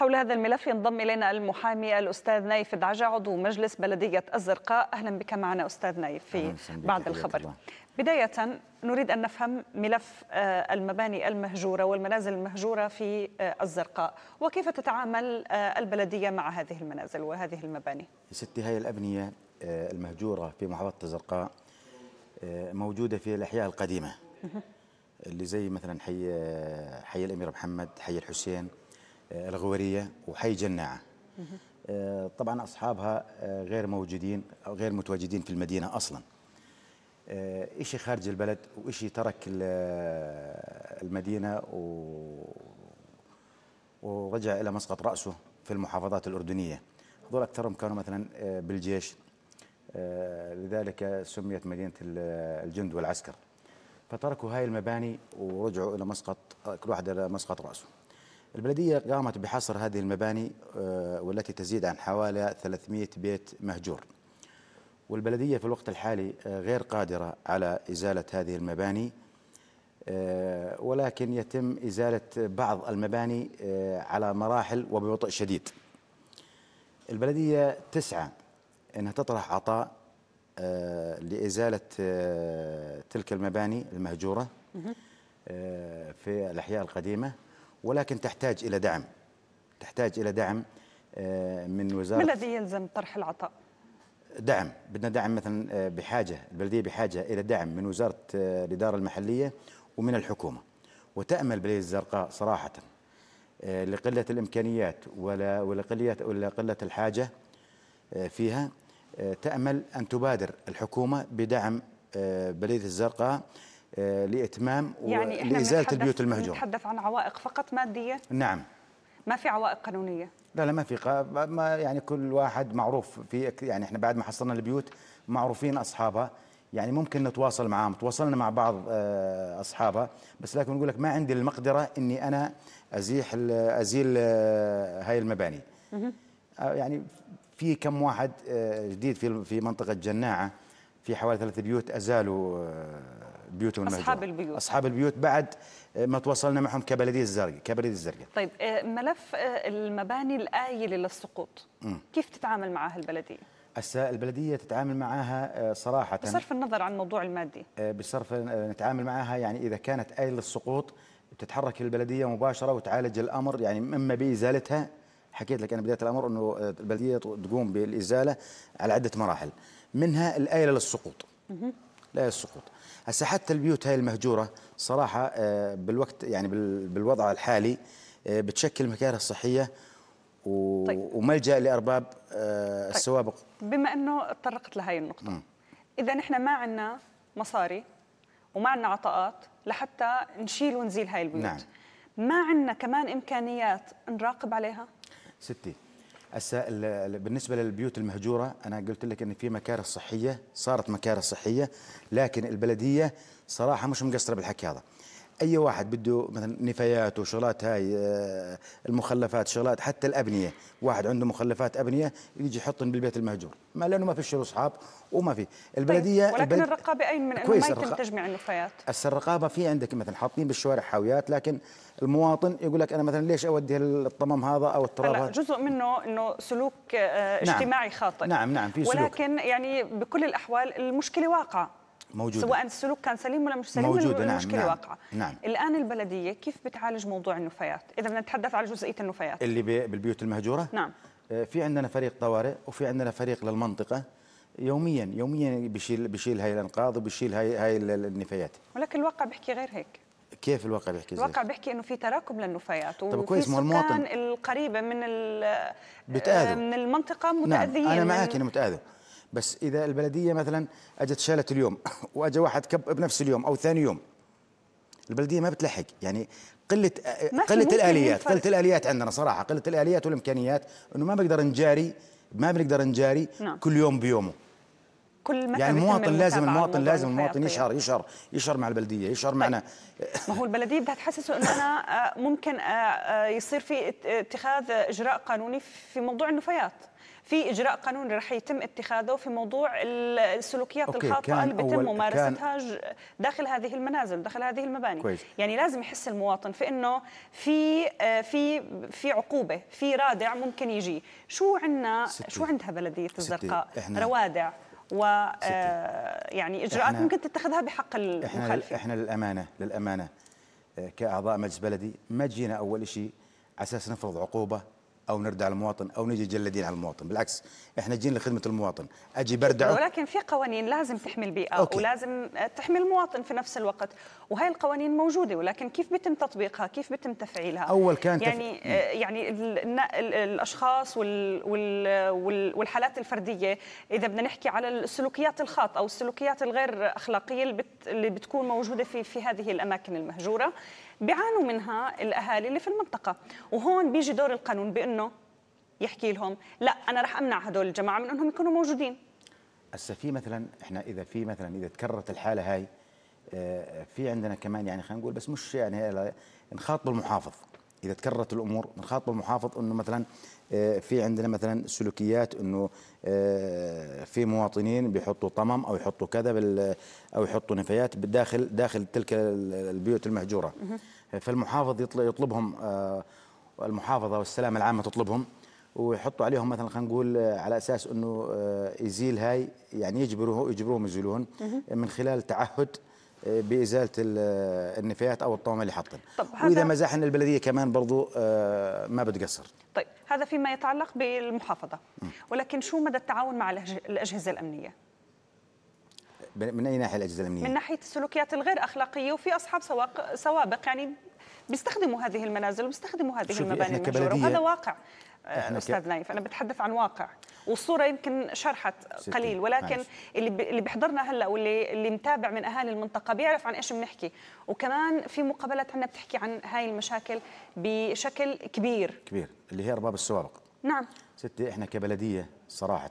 حول هذا الملف ينضم إلينا المحامي الأستاذ نايف دعجة عضو مجلس بلدية الزرقاء أهلا بك معنا أستاذ نايف في بعد الخبر بداية نريد أن نفهم ملف آه، المباني المهجورة والمنازل المهجورة في آه، الزرقاء وكيف تتعامل آه، البلدية مع هذه المنازل وهذه المباني ستي هاي الأبنية المهجورة في محافظة الزرقاء موجودة في الأحياء القديمة اللي زي مثلا حي حي الأمير محمد حي الحسين الغورية وحي جناعة آه، طبعا أصحابها آه، غير موجودين أو غير متواجدين في المدينة أصلا آه، إشي خارج البلد وإشي ترك المدينة و... ورجع إلى مسقط رأسه في المحافظات الأردنية هذول أكثرهم كانوا مثلا بالجيش لذلك سميت مدينة الجند والعسكر فتركوا هاي المباني ورجعوا إلى مسقط كل واحد إلى مسقط رأسه البلدية قامت بحصر هذه المباني آه، والتي تزيد عن حوالي 300 بيت مهجور والبلدية في الوقت الحالي آه، غير قادرة على إزالة هذه المباني آه، ولكن يتم إزالة بعض المباني على مراحل وببطء شديد البلدية تسعى أنها تطرح عطاء لإزالة تلك المباني المهجورة في الأحياء القديمة ولكن تحتاج إلى دعم تحتاج إلى دعم آه، من وزارة ما الذي يلزم طرح العطاء؟ دعم بدنا دعم مثلا آه، بحاجة البلدية بحاجة إلى دعم من وزارة آه، الإدارة المحلية ومن الحكومة وتأمل بلديه الزرقاء صراحة لقلة الإمكانيات ولا ولقلة ولا قلة الحاجة فيها تأمل أن تبادر الحكومة بدعم بلدية الزرقاء آه، لاتمام يعني البيوت المهجوره نتحدث عن عوائق فقط ماديه نعم ما في عوائق قانونيه لا لا ما في ما يعني كل واحد معروف في يعني احنا بعد ما حصلنا البيوت معروفين اصحابها يعني ممكن نتواصل معاهم تواصلنا مع بعض آه، اصحابها بس لكن نقول لك ما عندي المقدره اني انا ازيح ازيل آه، هاي المباني يعني في كم واحد جديد في في منطقه جناعه في حوالي ثلاث بيوت ازالوا البيوت والمهجور أصحاب البيوت أصحاب البيوت بعد آه، ما تواصلنا معهم كبلدية الزرقاء كبلدية الزرقاء طيب آه، ملف آه، المباني الآيلة للسقوط كيف تتعامل معها البلدية؟ هسه البلديه تتعامل معها صراحه بصرف النظر عن الموضوع المادي بصرف نتعامل معها يعني اذا كانت آيل للسقوط بتتحرك البلديه مباشره وتعالج الامر يعني اما بازالتها حكيت لك انا بدايه الامر انه البلديه تقوم بالازاله على عده مراحل منها الآيل للسقوط لا يسقط هسه حتى البيوت هاي المهجوره صراحه آه، بالوقت يعني بالوضع الحالي آه، بتشكل مكاره صحيه و... طيب. وملجا لارباب آه، طيب. السوابق طيب. بما انه تطرقت لهي النقطه اذا نحن ما عندنا مصاري وما عندنا عطاءات لحتى نشيل ونزيل هاي البيوت نعم. ما عندنا كمان امكانيات نراقب عليها ستي بالنسبه للبيوت المهجوره انا قلت لك ان في مكاره صحيه صارت مكاره صحيه لكن البلديه صراحه مش مقصره بالحكي هذا اي واحد بده مثلا نفايات وشغلات هاي آه، المخلفات شغلات حتى الابنيه واحد عنده مخلفات ابنيه يجي يحطهم بالبيت المهجور ما لانه ما فيش اصحاب وما في طيب، البلديه طيب. ولكن البلد... الرقابه اين من انه ما يتم الرق... تجميع النفايات الرقابه في عندك مثلا حاطين بالشوارع حاويات لكن المواطن يقول لك انا مثلا ليش اودي الطمام هذا او التراب هذا جزء منه انه سلوك آه، نعم. اجتماعي نعم. خاطئ نعم نعم في سلوك ولكن يعني بكل الاحوال المشكله واقعه موجودة سواء السلوك كان سليم ولا مش سليم موجودة نعم المشكلة نعم واقعة نعم الآن البلدية كيف بتعالج موضوع النفايات إذا بدنا نتحدث على جزئية النفايات اللي بالبيوت المهجورة نعم آه، في عندنا فريق طوارئ وفي عندنا فريق للمنطقة يوميا يوميا بشيل بشيل هاي الانقاض وبشيل هاي هاي النفايات ولكن الواقع بيحكي غير هيك كيف الواقع بيحكي زي الواقع بيحكي انه في تراكم للنفايات طب كويس ما المواطن القريبه من بتآذوا آه، من المنطقه متاذيين نعم انا معك انا متاذى بس اذا البلديه مثلا اجت شالت اليوم واجى واحد كب بنفس اليوم او ثاني يوم البلديه ما بتلحق يعني قله قله الاليات قله الاليات عندنا صراحه قله الاليات والامكانيات انه ما بنقدر نجاري ما بنقدر نجاري نعم. كل يوم بيومه كل مثلا يعني المواطن لازم المواطن لازم المواطن يشعر طيب. يشعر يشعر مع البلديه يشعر طيب. معنا ما هو البلديه بدها تحسسه انه انا آه، ممكن آه، آه، يصير في اتخاذ اجراء قانوني في موضوع النفايات في اجراء قانوني رح يتم اتخاذه في موضوع السلوكيات الخاطئه اللي بيتم ممارستها داخل هذه المنازل داخل هذه المباني كويس. يعني لازم يحس المواطن في انه في في في عقوبه في رادع ممكن يجي شو عندنا شو عندها بلديه الزرقاء روادع و آه، يعني اجراءات ممكن تتخذها بحق المخالفين احنا للامانه للامانه آه، كاعضاء مجلس بلدي ما جينا اول شيء على اساس نفرض عقوبه او نرد على المواطن او نجي جلدين على المواطن بالعكس احنا جينا لخدمه المواطن اجي بردع ولكن في قوانين لازم تحمي البيئه أوكي. ولازم تحمي المواطن في نفس الوقت وهي القوانين موجوده ولكن كيف بتم تطبيقها كيف بتم تفعيلها اول كان يعني تف... آه، يعني ال ال الاشخاص وال وال والحالات الفرديه اذا بدنا نحكي على السلوكيات الخاطئه او السلوكيات الغير اخلاقيه اللي, بت... اللي بتكون موجوده في في هذه الاماكن المهجوره بيعانوا منها الاهالي اللي في المنطقه وهون بيجي دور القانون بانه يحكي لهم لا انا راح امنع هدول الجماعه من انهم يكونوا موجودين هسه في مثلا احنا اذا في مثلا اذا تكررت الحاله هاي آه، في عندنا كمان يعني خلينا نقول بس مش يعني نخاطب المحافظ اذا تكررت الامور نخاطب المحافظ انه مثلا آه، في عندنا مثلا سلوكيات انه آه، في مواطنين بيحطوا طمم او يحطوا كذا او يحطوا نفايات بالداخل داخل تلك البيوت المهجوره فالمحافظ يطلبهم آه، المحافظه والسلامه العامه تطلبهم ويحطوا عليهم مثلا خلينا نقول على اساس انه يزيل هاي يعني يجبروه يجبروهم يزيلون من خلال تعهد بازاله النفايات او الطعم اللي حاطين واذا مزاح البلديه كمان برضو آه، ما بتقصر طيب هذا فيما يتعلق بالمحافظه ولكن شو مدى التعاون مع الاجهزه الامنيه من اي ناحيه الاجهزه الامنيه من ناحيه السلوكيات الغير اخلاقيه وفي اصحاب سواق سوابق يعني بيستخدموا هذه المنازل وبيستخدموا هذه المباني هذا وهذا واقع استاذ نايف انا بتحدث عن واقع والصوره يمكن شرحت قليل ولكن ماشي. اللي اللي بيحضرنا هلا واللي اللي متابع من اهالي المنطقه بيعرف عن ايش بنحكي وكمان في مقابلات عندنا بتحكي عن هاي المشاكل بشكل كبير كبير اللي هي ارباب السوابق نعم ستي احنا كبلديه صراحه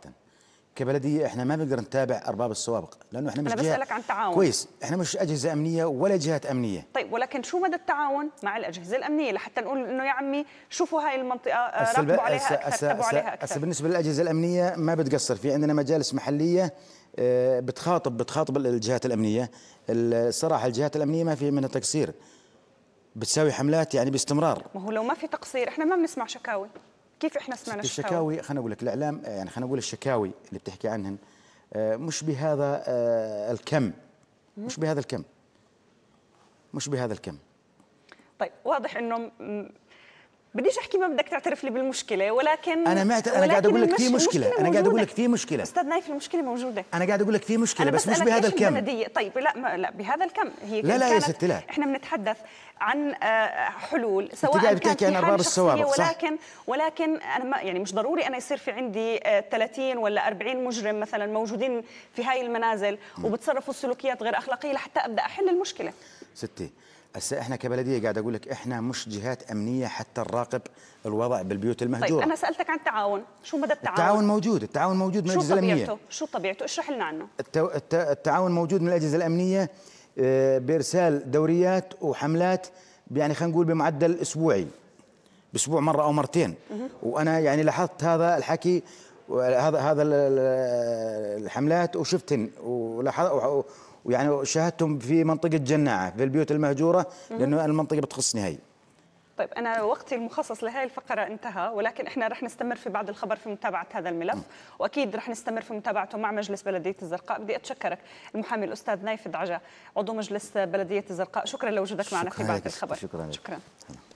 كبلديه احنا ما بنقدر نتابع ارباب السوابق لانه احنا مش انا بسالك عن التعاون كويس احنا مش اجهزه امنيه ولا جهات امنيه طيب ولكن شو مدى التعاون مع الاجهزه الامنيه لحتى نقول انه يا عمي شوفوا هاي المنطقه آه، راقبوا عليها اكثر عليها اكثر هسه بالنسبه للاجهزه الامنيه ما بتقصر في عندنا مجالس محليه آه، بتخاطب بتخاطب الجهات الامنيه الصراحه الجهات الامنيه ما في منها تقصير بتساوي حملات يعني باستمرار ما هو لو ما في تقصير احنا ما بنسمع شكاوي كيف احنا سمعنا الشكاوي خلينا اقول لك الاعلام يعني خلينا اقول الشكاوي اللي بتحكي عنهن آه، مش بهذا آه، الكم مش بهذا الكم مش بهذا الكم طيب واضح انه بديش احكي ما بدك تعترف لي بالمشكله ولكن انا ما انا قاعد اقول لك في مشكله, مشكلة انا قاعد اقول لك في مشكله استاذ نايف المشكله موجوده انا قاعد اقول لك في مشكله بس, بس مش بهذا الكم البلدية. طيب لا ما لا بهذا الكم هي لا لا يا ست لا احنا بنتحدث عن آه، حلول سواء قاعد بتحكي عن ارباب السوابق صح ولكن ولكن انا ما يعني مش ضروري انا يصير في عندي 30 آه، ولا 40 مجرم مثلا موجودين في هاي المنازل وبتصرفوا السلوكيات غير اخلاقيه لحتى ابدا احل المشكله ستي هسه احنا كبلديه قاعد اقول لك احنا مش جهات امنيه حتى نراقب الوضع بالبيوت المهجوره طيب انا سالتك عن التعاون شو مدى التعاون التعاون موجود التعاون موجود من الاجهزه الامنيه شو طبيعته شو طبيعته اشرح لنا عنه التو... الت... التعاون موجود من الاجهزه الامنيه آه، بارسال دوريات وحملات يعني خلينا نقول بمعدل اسبوعي باسبوع مره او مرتين وانا يعني لاحظت هذا الحكي هذا هذا الحملات وشفتن ولاحظت ويعني شاهدتهم في منطقه جناعه في البيوت المهجوره لانه المنطقه بتخصني هي طيب أنا وقتي المخصص لهذه الفقرة انتهى ولكن إحنا رح نستمر في بعد الخبر في متابعة هذا الملف وأكيد رح نستمر في متابعته مع مجلس بلدية الزرقاء بدي أتشكرك المحامي الأستاذ نايف دعجة عضو مجلس بلدية الزرقاء شكرا لوجودك معنا في بعد الخبر شكرا شكرا, شكرا.